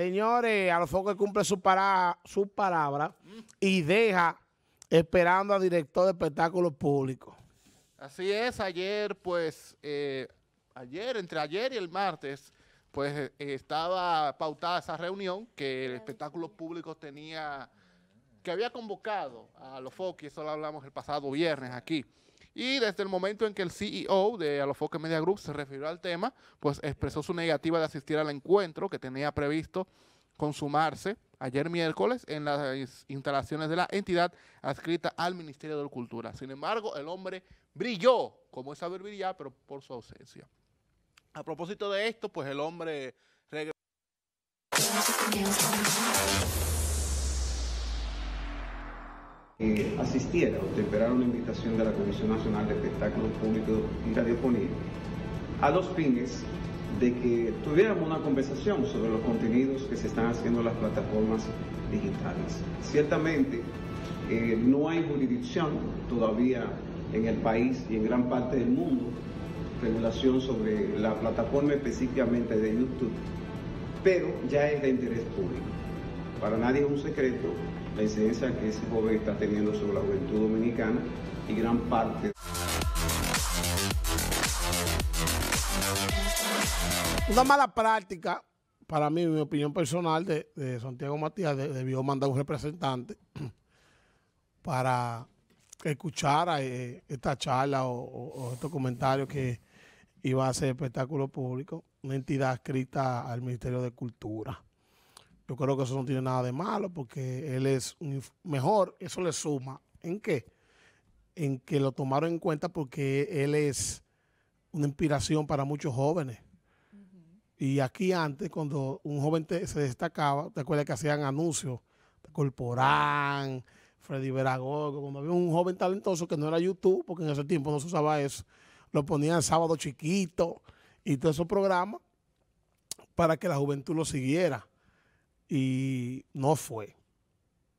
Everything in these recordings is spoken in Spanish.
Señores, a cumple su, para, su palabra y deja esperando al director de espectáculos públicos. Así es, ayer, pues, eh, ayer, entre ayer y el martes, pues eh, estaba pautada esa reunión que el espectáculo público tenía, que había convocado a los y eso lo hablamos el pasado viernes aquí. Y desde el momento en que el CEO de Alofoque Media Group se refirió al tema, pues expresó su negativa de asistir al encuentro que tenía previsto consumarse ayer miércoles en las instalaciones de la entidad adscrita al Ministerio de Cultura. Sin embargo, el hombre brilló, como es saber brillar, pero por su ausencia. A propósito de esto, pues el hombre regresó. Eh, asistiera o temperara una invitación de la Comisión Nacional de Espectáculos Públicos y Radiofonía a los fines de que tuviéramos una conversación sobre los contenidos que se están haciendo en las plataformas digitales. Ciertamente, eh, no hay jurisdicción todavía en el país y en gran parte del mundo regulación sobre la plataforma específicamente de YouTube, pero ya es de interés público. Para nadie es un secreto la incidencia que ese joven está teniendo sobre la juventud dominicana y gran parte. Una mala práctica, para mí, mi opinión personal de, Santiago Matías, debió mandar un representante para escuchar eh, esta charla o, estos comentarios que iba a ser espectáculo público, una entidad escrita al Ministerio de Cultura. Yo creo que eso no tiene nada de malo porque él es un mejor, eso le suma. ¿En qué? En que lo tomaron en cuenta porque él es una inspiración para muchos jóvenes. Y aquí antes, cuando un joven se destacaba, te acuerdas que hacían anuncios de Corporán, Freddy Veragogo, cuando había un joven talentoso que no era YouTube, porque en ese tiempo no se usaba eso, lo ponían sábado chiquito y todo esos programas para que la juventud lo siguiera y no fue.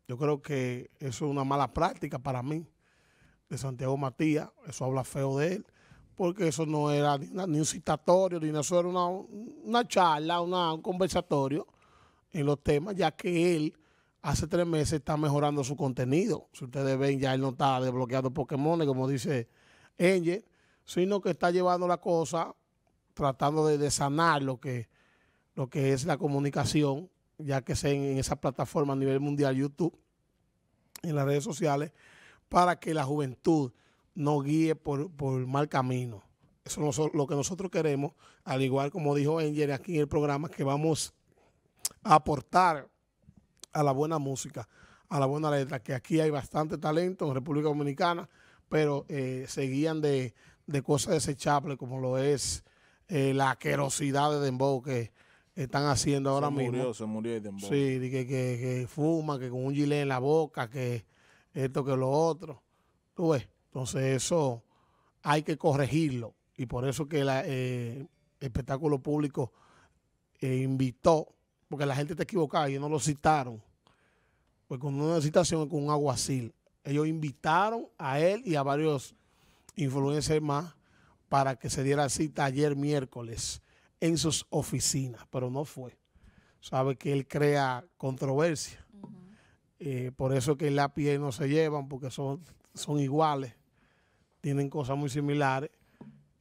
Yo creo que eso es una mala práctica para mí de Santiago Matías, eso habla feo de él, porque eso no era ni, un citatorio, ni eso era una, charla, una, un conversatorio en los temas, ya que él hace tres meses está mejorando su contenido. Si ustedes ven, ya él no está desbloqueando Pokémon, como dice Engel, sino que está llevando la cosa, tratando de, de sanar lo que, lo que es la comunicación ya que sea en esa plataforma a nivel mundial, YouTube, en las redes sociales, para que la juventud no guíe por, por mal camino. Eso es lo que nosotros queremos, al igual como dijo Engel aquí en el programa, que vamos a aportar a la buena música, a la buena letra, que aquí hay bastante talento en República Dominicana, pero eh, se guían de, de cosas desechables como lo es eh, la querosidad de Dembow, que están haciendo ahora se mismo. Se murió, Sí, que, que, que, fuma, que con un gilet en la boca, que esto, que lo otro. Tú entonces eso hay que corregirlo. Y por eso que el eh, espectáculo público eh, invitó, porque la gente está equivocada, ellos no lo citaron. Pues con una citación con un aguacil. Ellos invitaron a él y a varios influencers más para que se diera cita ayer miércoles en sus oficinas, pero no fue. Sabe que él crea controversia. Eh, por eso que la piel no se llevan, porque son, son iguales, tienen cosas muy similares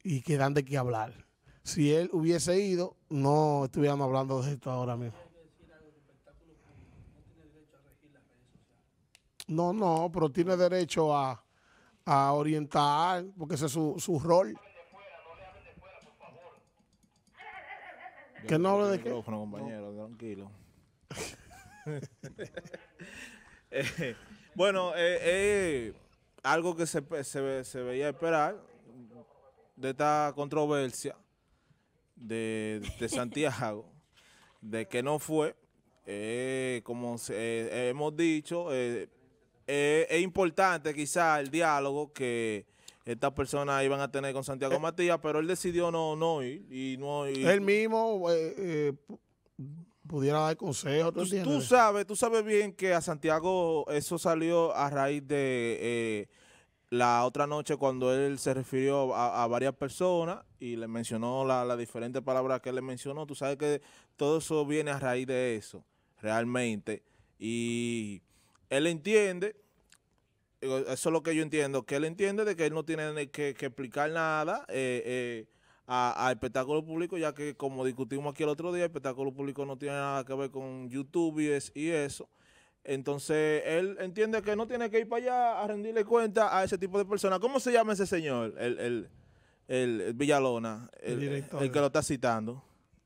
y que dan de qué hablar. Si él hubiese ido, no estuviéramos hablando de esto ahora mismo. No, no, pero tiene derecho a, a orientar, porque ese es su, su rol. ¿Que no hablo de tranquilo. Eh, bueno, eh, eh, algo que se, se, veía esperar de esta controversia de, Santiago, de que no fue, como hemos dicho, es importante quizás el diálogo que estas personas iban a tener con Santiago eh. Matías, pero él decidió no, no ir. Y no, él mismo eh, eh, pudiera dar consejos. ¿tú, sabes, tú sabes bien que a Santiago eso salió a raíz de la otra noche cuando él se refirió a, varias personas y le mencionó las diferentes palabras que le mencionó, tú sabes que todo eso viene a raíz de eso, realmente. Y él entiende eso es lo que yo entiendo, que él entiende de que él no tiene que, explicar nada eh, eh, a, espectáculo público, ya que como discutimos aquí el otro día, el espectáculo público no tiene nada que ver con YouTube y, eso. Entonces, él entiende que no tiene que ir para allá a rendirle cuenta a ese tipo de personas. ¿Cómo se llama ese señor? El, el, el, Villalona, el, el, que lo está citando.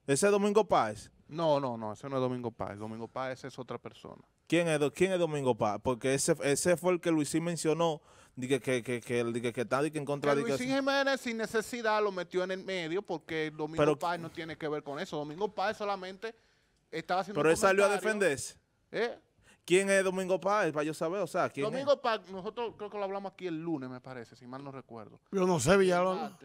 ¿Ese es Domingo Páez? No, no, no, ese no es Domingo Páez. Domingo Páez es otra persona. ¿Quién es, quién es Domingo Paz? Porque ese, ese fue el que Luisín mencionó que, que, que, que, está en contra de Luisín Jiménez sin necesidad lo metió en el medio porque Domingo Paz no tiene que ver con eso. Domingo Paz solamente estaba haciendo Pero él salió a defenderse. ¿Eh? ¿Quién es Domingo Paz? Para yo saber, o sea, ¿quién Domingo Paz nosotros creo que lo hablamos aquí el lunes, me parece, si mal no recuerdo. Yo no sé, Villalón.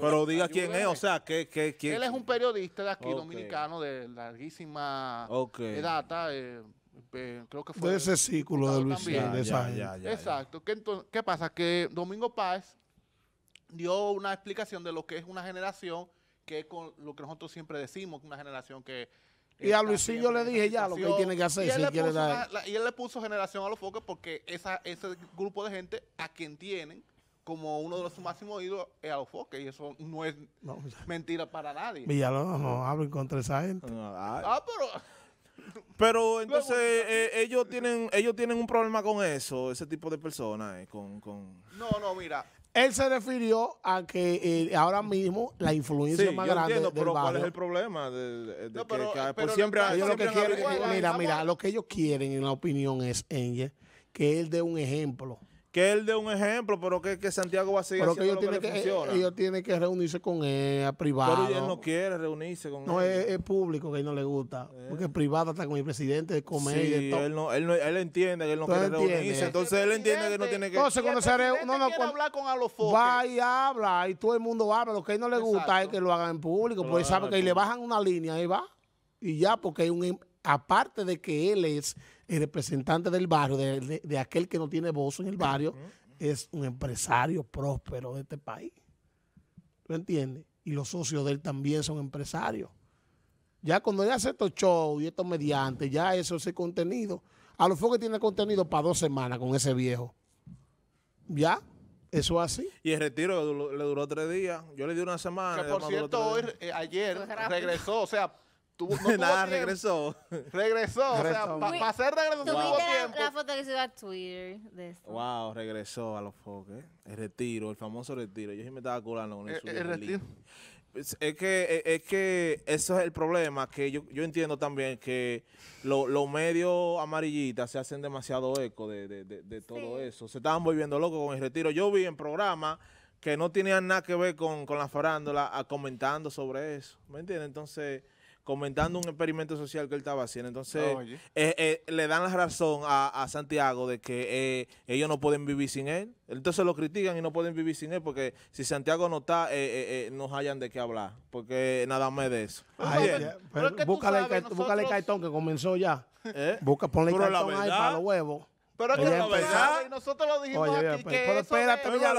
Pero, diga quién es, o sea, ¿qué, qué, quién? Él es un periodista de aquí, dominicano, de larguísima edad. data, eh, creo que fue. De ese círculo de Luis Exacto. ¿Qué, pasa? Que Domingo Paz dio una explicación de lo que es una generación que es con lo que nosotros siempre decimos, una generación que... Y a Luisillo le dije ya lo que él tiene que hacer. Y él, le puso generación a los focos porque esa, ese grupo de gente a quien tienen como uno de los máximos oídos es a los foques y eso no es mentira para nadie. Villalobos no, no en contra esa gente. Ah. ah, pero... Pero entonces eh, ellos tienen ellos tienen un problema con eso, ese tipo de personas. Eh, con, con... No, no, mira. Él se refirió a que eh, ahora mismo la influencia más grande del pero ¿cuál es el problema? de por siempre, mira, mira, lo que ellos quieren en la opinión es, Angel, que él dé un ejemplo que él dé un ejemplo, pero que, que Santiago va a seguir pero haciendo lo que, tienen funciona. Eh, que reunirse con él, a privado. Pero él no quiere reunirse con él. No, es, público que a él no le gusta. Eh. Porque es privado está con el presidente de comer y todo. Él, no, él, no, él entiende que él no quiere reunirse. Entonces él entiende que no tiene que... Entonces cuando se reúne... No, no, hablar con Va y habla, y todo el mundo habla. Lo que a él no le gusta es que lo hagan en público, porque sabe que le bajan una línea, ahí va. Y ya, porque hay un em- aparte de que él es el eh, representante del barrio, de, aquel que no tiene voz en el barrio, es un empresario próspero de este país. ¿Lo entiendes? Y los socios de él también son empresarios. Ya cuando él hace estos shows y estos mediantes, ya eso, ese contenido, a lo mejor que tiene contenido para dos semanas con ese viejo. ¿Ya? Eso así. Y el retiro le duró, tres días. Yo le di una semana. por cierto, hoy, eh, ayer regresó, o sea, Nada, regresó. Regresó, o sea, para hacer regreso tuvo tiempo. La, la, foto que se a Twitter de esto. Wow, regresó a los foques. El retiro, el famoso retiro. Yo sí me estaba curando con eh, eh, el, Es, que, e, es, que eso es el problema, que yo, yo entiendo también que los medios amarillitas se hacen demasiado eco de, todo eso. Se estaban volviendo locos con el retiro. Yo vi en programa que no tenían nada que ver con, la farándula ah, comentando sobre eso. ¿Me entiendes? Entonces, comentando un experimento social que él estaba haciendo. Entonces, ah, eh, eh, le dan la razón a, Santiago de que eh, ellos no pueden vivir sin él. Entonces lo critican y no pueden vivir sin él porque si Santiago no está, no hayan de qué hablar. Porque nada más de eso. búscale, el, cartón que comenzó ya. Busca, ponle el cartón ahí para los huevos. Pero es que la pues, verdad. Nosotros lo dijimos oye, aquí. Oye, pues, que pero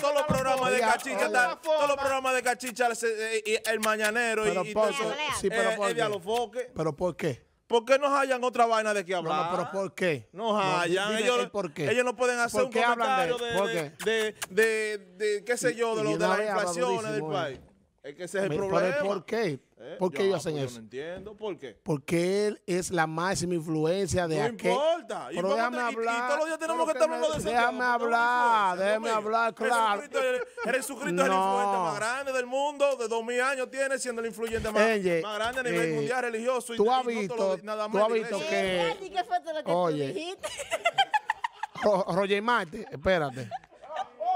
Todos los programas de cachicha, todos los programas de cachicha, eh, el mañanero y todo eso. Sí, eh, eh, pero ¿por qué? ¿Por qué nos hallan otra vaina de que hablar? pero ¿por qué? Nos hallan. No, ellos, por qué. ellos no pueden hacer un comentario de, de, de, de, qué sé yo, de, de las inflaciones del país. Es que ese es el problema. ¿Por qué? Eh, ¿Por qué ellos hacen pues eso? Yo no entiendo. ¿Por qué? Porque él es la máxima influencia de no No importa. Pero déjame hablar. Y, todos los días tenemos que estar hablando de Déjame hablar. Déjame hablar, claro. Jesucristo es el influyente más grande del mundo. De 2000 años tiene, siendo el influyente más, grande a nivel eh, mundial religioso. Y, tú has visto, nada más tú has visto que... qué fue lo que oye, Roger Marte, espérate.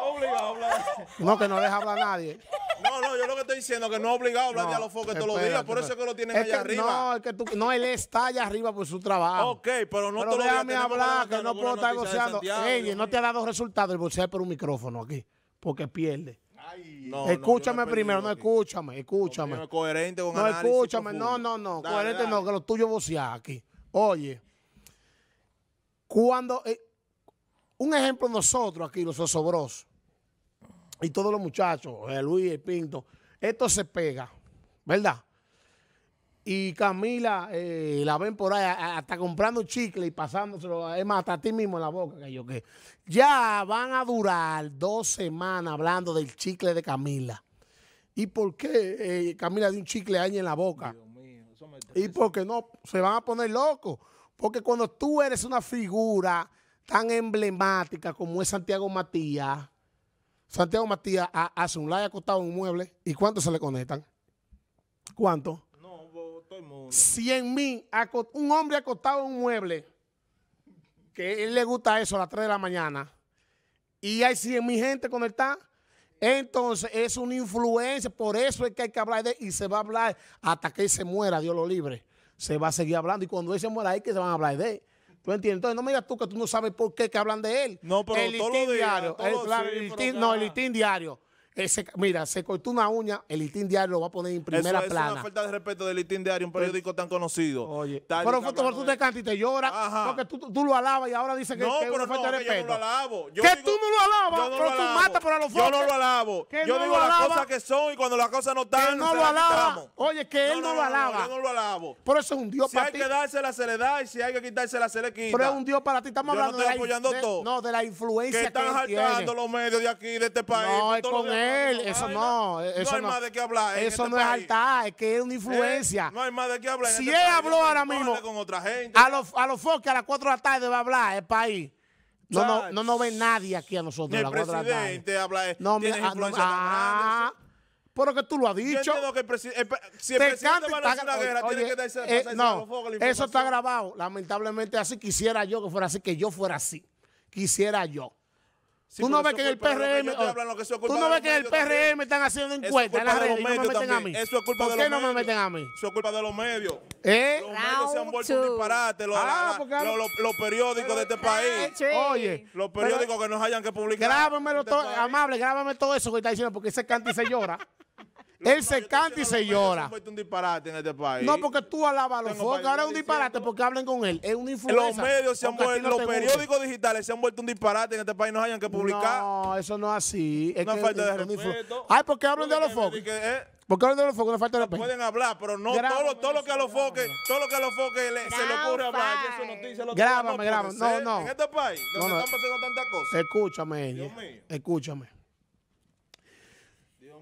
Obligado, hablar. No, que no deja hablar a nadie. No, no, yo lo que estoy diciendo es que no es obligado a hablar de a los foques todos los días. Por eso es que lo tienen allá arriba. No, es que tú, no, él está allá arriba por su trabajo. Ok, pero no pero te déjame hablar, que no puedo estar boceando. Ey, no te ha dado resultado el bocear por un micrófono aquí, porque pierde. escúchame primero, no escúchame, escúchame. No, coherente con no escúchame, no, no, no, coherente no, que lo tuyo vocea aquí. Oye, cuando, eh, un ejemplo nosotros aquí, los osobros, y todos los muchachos, eh, Luis, Pinto, esto se pega, ¿verdad? Y Camila eh, la ven por ahí hasta comprando chicle y pasándoselo, es más, hasta a ti mismo en la boca, que yo que. Ya van a durar dos semanas hablando del chicle de Camila. ¿Y por qué eh, Camila de un chicle ahí en la boca? Dios mío, eso me y porque no, se van a poner locos. Porque cuando tú eres una figura tan emblemática como es Santiago Matías, Santiago Matías un live acostado en un mueble y ¿cuántos se le conectan? ¿Cuánto? No, todo el mundo. 100 mil. Un hombre acostado en un mueble, que él le gusta eso a las 3 de la mañana, y hay 100 mil gente conectada. Entonces es una influencia, por eso es que hay que hablar de él y se va a hablar hasta que él se muera, Dios lo libre. Se va a seguir hablando y cuando él se muera, ahí que se van a hablar de él entiendes? Entonces no me digas tú que tú no sabes por qué que hablan de él. No, pero el todo diario. el, no, el listín diario mira, se cortó una uña, el Itin Diario lo va a poner en primera eso, eso Es una falta de respeto del Itin Diario, un periódico tan conocido. Oye, pero tú te cantas y te lloras porque tú, tú, lo alabas y ahora dicen que, no, que pero falta de respeto. yo no lo alabo. que tú no lo alabas, pero tú matas por a los Yo no lo alabo. yo digo las cosas que son y cuando las cosas no están, no lo alabamos. Oye, que él no, lo alaba. Yo no lo alabo. Pero eso es un dios para ti. Si hay que dársela, se le da y si hay que quitársela, se le quita. Pero es un dios para ti. Estamos hablando de la influencia que Que están jaltando los medios de aquí, de este país. No, es eso no. Eso no hay de qué hablar. Eso este no es alta, es que es una eh, influencia. No hay más de qué hablar. Si este él habló ahora mismo. A los a los a las 4 de la tarde va a hablar el país. No, no, no, ve nadie aquí a nosotros. El presidente habla. Eh, no, tiene influencia ah, pero que tú lo has dicho. si el presidente va a una guerra, tiene que darse, eh, no, Eso está grabado. Lamentablemente, así quisiera yo que fuera así, que yo fuera así. Quisiera yo tú no ves que en el PRM. están haciendo encuestas en las redes. me meten a mí. Eso es culpa ¿Por qué no me meten a mí? Eso es culpa de los medios. ¿Eh? Los medios se han vuelto un disparate. Ah, los, periódicos de este ah, país. Eh, Oye. Los periódicos eh, que nos hayan que publicar. Grábamelo todo. Amable, grábame todo eso que está diciendo porque se canta y se llora. Él se canta y se llora. Un disparate en este país. No, porque tú alabas a los focos. Ahora es un disparate porque hablen con él. Es un influencia. Los medios se han vuelto, los periódicos digitales se han vuelto un disparate en este país. No hayan que publicar. No, eso no es así. Es falta de respeto. Ay, porque eh, hablan de los focos. Porque hablan de los focos, No falta de ah, respeto. Pueden hablar, pero no todo, lo que a los focos, todo lo que a los focos se le ocurre hablar. Que eso noticia Grábame, grábame. No, ¿eh? no. En este país, se están pasando tantas cosas. Escúchame, Escúchame.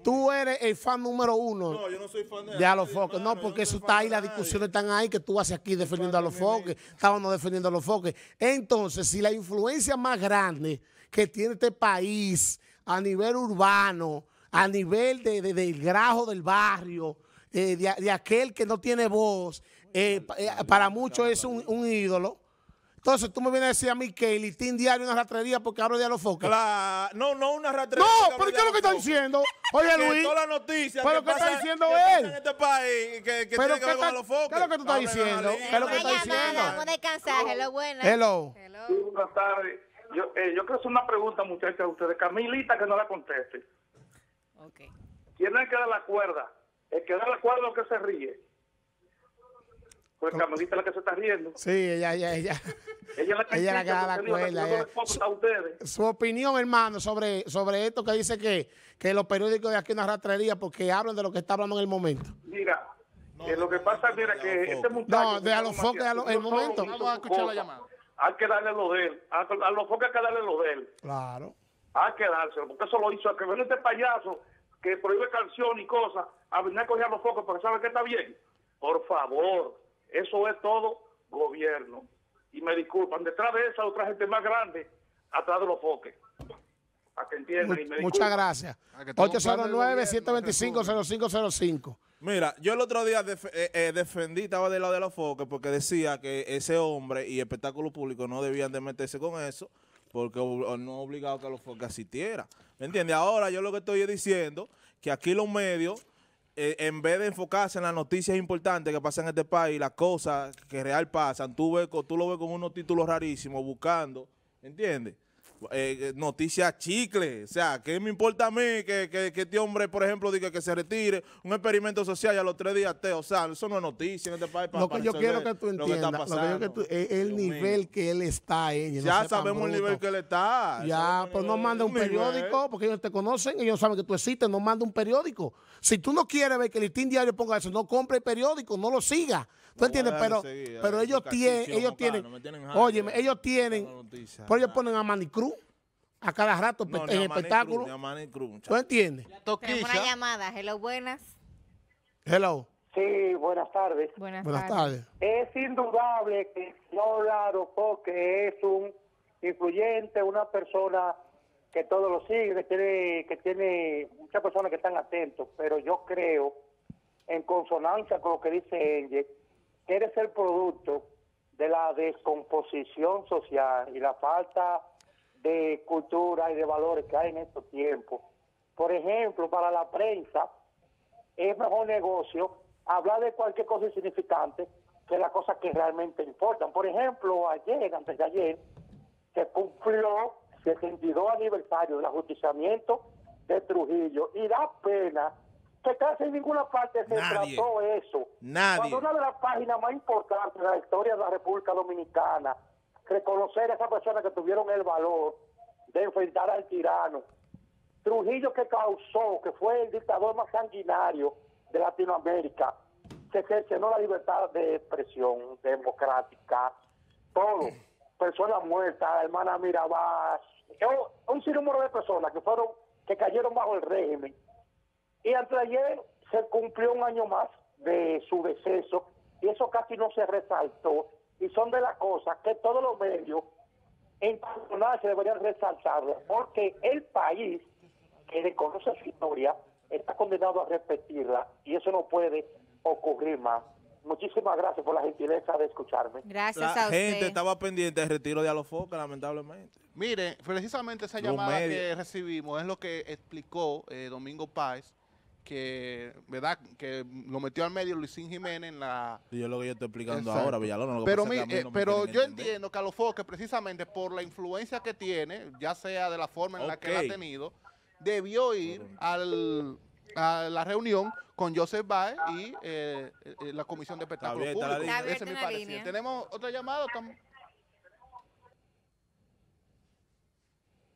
Tú eres el fan número uno. No, yo no soy de, los No, porque eso está ahí, las discusiones están ahí, que tú vas aquí defendiendo a los foques Estábamos defendiendo a los foques Entonces, si la influencia más grande que tiene este país a nivel urbano, a nivel del grajo del barrio, eh, de, aquel que no tiene voz, eh, eh, para muchos es un ídolo. Entonces tú me vienes a decir a mí que el listín diario es una ratería porque hablo de a los focas. No, no una ratería. No, pero ¿qué es lo que está diciendo? Oye, Luis. Toda la noticia pero ¿qué está diciendo él? En este país que, que pero tiene que con los focas. ¿Qué es lo que tú estás diciendo? ¿Qué es lo que estás diciendo? Vamos a descansar. Hello, buenas. Hello. Hello. Buenas tardes. Yo, eh, yo creo que es una pregunta, muchachos, a ustedes. Camilita, que no la conteste. Ok. ¿Quién es el que da la cuerda? El que da la cuerda es el que se ríe. Pues es la que se está riendo. Sí, ella, ella, ella. ella la que, ella la que da la cuerda. Su, su, opinión, hermano, sobre, sobre esto que dice que, que los periódicos de aquí una rastrería porque hablan de lo que está hablando en el momento. Mira, eh, lo que pasa, mira, que este muchacho... No, de a los focos a el momento. Vamos a escuchar la llamada. Hay que darle lo de él. A, los focos hay que darle lo de él. Claro. Hay que dárselo, porque eso lo hizo. A que ven este payaso que prohíbe canción y cosas, a venir a coger a los focos porque sabe que está bien. Por favor eso es todo gobierno. Y me disculpan, detrás de esa otra gente más grande, atrás de los foques. A que entiendan y Muchas gracias. 809-125-0505. Ah, Mira, yo el otro día eh, eh, defendí, estaba del lado de los foques, porque decía que ese hombre y espectáculo público no debían de meterse con eso, porque no no obligado que los foques asistieran. ¿Me entiendes? Ahora yo lo que estoy diciendo, que aquí los medios eh, en vez de enfocarse en las noticias importantes que pasan en este país, las cosas que real pasan, tú, ves, tú lo ves con unos títulos rarísimos, buscando, ¿entiendes? Eh, eh, noticias chicle. O sea, ¿qué me importa a mí que, que, este hombre, por ejemplo, diga que se retire? Un experimento social y a los tres días te, o sea, eso no es noticia en este país. Para, lo que yo quiero que tú entiendas, lo que, tú, es el nivel que él está en. Eh, ya sabemos el nivel que él está. Ya, pues no manda un periódico, porque ellos te conocen, ellos saben que tú existes, no manda un periódico. Si tú no quieres ver que el listín diario ponga eso, no compre el periódico, no lo siga. ¿Tú entiendes? Pero, pero ellos, tienen, ellos tienen, óyeme, ellos tienen, por ellos ponen a Manicruz a cada rato en el espectáculo. ¿Tú entiendes? Tenemos una llamada. Hello, buenas. Hello. Sí, buenas tardes. Buenas, tardes. Es indudable que yo porque porque es un influyente, una persona que todos lo siguen, que tiene, que tiene muchas personas que están atentos, pero yo creo, en consonancia con lo que dice Engel, eres el producto de la descomposición social y la falta de cultura y de valores que hay en estos tiempos. Por ejemplo, para la prensa es mejor negocio hablar de cualquier cosa insignificante que las cosa que realmente importan. Por ejemplo, ayer, antes de ayer, se cumplió 72 aniversario del ajusticiamiento de Trujillo y da pena que casi en ninguna parte se trató eso. Nadie. Cuando una de las páginas más importantes de la historia de la República Dominicana, reconocer a esas personas que tuvieron el valor de enfrentar al tirano. Trujillo que causó, que fue el dictador más sanguinario de Latinoamérica, que ejercenó la libertad de expresión democrática, todo. Personas muertas, hermana Mirabal, un sinnúmero de personas que fueron, que cayeron bajo el régimen y ayer se cumplió un año más de su deceso y eso casi no se resaltó. Y son de las cosas que todos los medios en se deberían resaltar porque el país que reconoce su historia está condenado a repetirla y eso no puede ocurrir más. Muchísimas gracias por la gentileza de escucharme. Gracias a usted. gente estaba pendiente del retiro de Alofoca, lamentablemente. Mire, precisamente esa llamada que recibimos es lo que explicó eh, Domingo Páez que, ¿verdad? Que lo metió al medio Luisín Jiménez en la... yo lo que yo estoy explicando ahora, Villalona. pero pero yo entiendo que a eh, los precisamente por la influencia que tiene, ya sea de la forma en la que ha tenido, debió ir al, a la reunión con Joseph Baez y eh, eh, la Comisión de Espectáculos Públicos. ¿Tenemos otra llamada?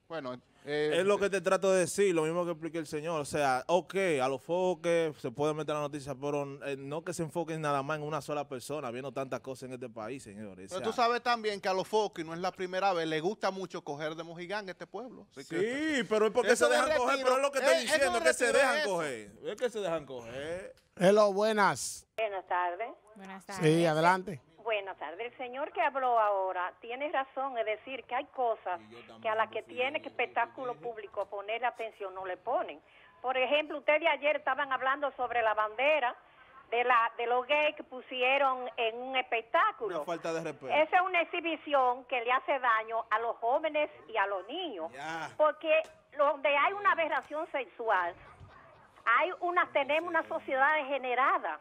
Bueno, eh, es lo que te trato de decir, lo mismo que expliqué el señor. O sea, ok, a los foques se puede meter la noticia, pero eh, no que se enfoquen nada más en una sola persona, viendo tantas cosas en este país, señores. Pero tú sabes también que a los foques, no es la primera vez, le gusta mucho coger de mojigán este pueblo. sí, pero es porque se dejan coger, pero es lo que estoy eh, diciendo, que se dejan coger. Es que se dejan coger. Hello, buenas. Buenas tardes. Buenas tardes. Sí, adelante. Buenas tardes. El señor que habló ahora tiene razón, en decir, que hay cosas que a las que tiene que espectáculo público poner atención no le ponen. Por ejemplo, ustedes ayer estaban hablando sobre la bandera de la de los gays que pusieron en un espectáculo. Esa es una exhibición que le hace daño a los jóvenes y a los niños. Porque donde hay una aberración sexual, hay una tenemos una sociedad degenerada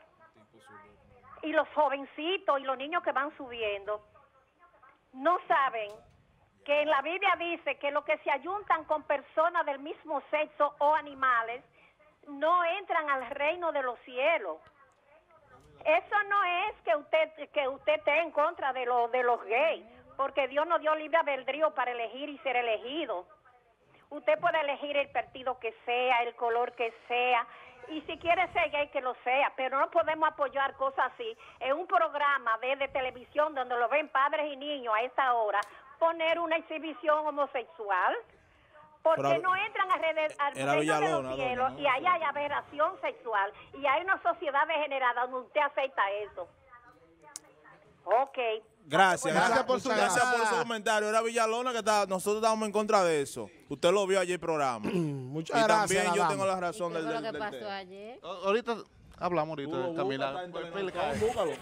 y los jovencitos y los niños que van subiendo no saben que en la Biblia dice que los que se ayuntan con personas del mismo sexo o animales no entran al reino de los cielos. Eso no es que usted que usted esté en contra de los de los gays, porque Dios nos dio libre albedrío para elegir y ser elegido. Usted puede elegir el partido que sea, el color que sea, y si quiere ser gay que lo sea, pero no podemos apoyar cosas así. En un programa de, televisión donde lo ven padres y niños a esta hora, poner una exhibición homosexual porque no entran alrededor de los cielos y ahí hay aberración sexual y hay una sociedad degenerada donde usted acepta eso. Ok, Gracias, gracias, por su, comentario. Era Villalona que está, nosotros estábamos en contra de eso. Usted lo vio ayer el programa. Muchas y también yo tengo la razón del, del, lo que pasó ayer. Ahorita hablamos ahorita de Camila. Búscalo.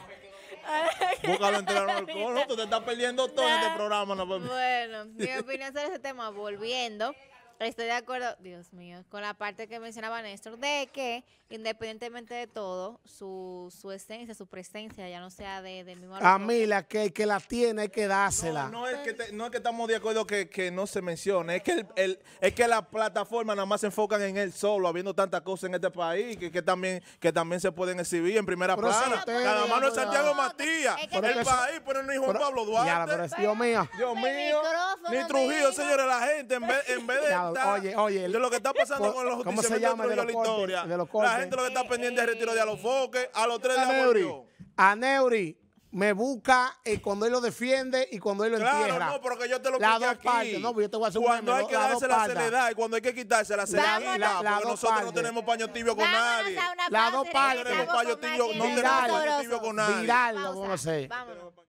Búscalo en Telenor. Tú te estás perdiendo todo este programa. bueno, mi opinión sobre ese tema, volviendo. Estoy de acuerdo, Dios mío, con la parte que mencionaba Néstor, de que independientemente de todo, su, esencia, su presencia ya no sea de, del mismo A mí la que, la tiene hay que dársela. No, es, que no que estamos de acuerdo que, no se mencione, es que, el, es que las plataformas nada más se enfocan en él solo, habiendo tantas cosas en este país que, que también, que también se pueden exhibir en primera plana. nada más no es Santiago Matías, el país, pero no es Juan Pablo Duarte. Dios mío. Dios mío, ni Trujillo, señores, la gente en vez, en vez de, oye, oye, de lo que está pasando con los justiciamientos de, de, la historia. De la gente lo que está pendiente es el retiro de Alofoque, a los tres Aneuri, de A Neuri me busca y eh, cuando él lo defiende y cuando él lo entierra. Claro, no, porque yo te lo quito. dos aquí. no, pues yo te voy a hacer Cuando hay que darse la seriedad y cuando hay que quitarse la seriedad, porque nosotros no tenemos paño tibio con nadie. la dos partes. No tenemos paño tibio, con nadie. Viral, no vamos